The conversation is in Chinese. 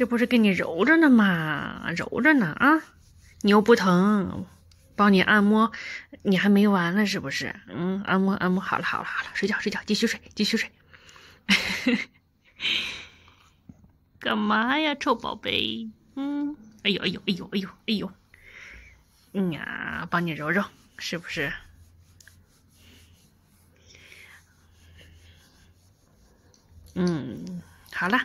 这不是给你揉着呢吗？揉着呢啊，你又不疼，帮你按摩，你还没完呢，是不是？嗯，按摩按摩好了，好了，好了，睡觉睡觉，继续睡，继续睡。干嘛呀，臭宝贝？嗯，哎呦哎呦哎呦哎呦哎呦，嗯呀，帮你揉揉，是不是？嗯，好了。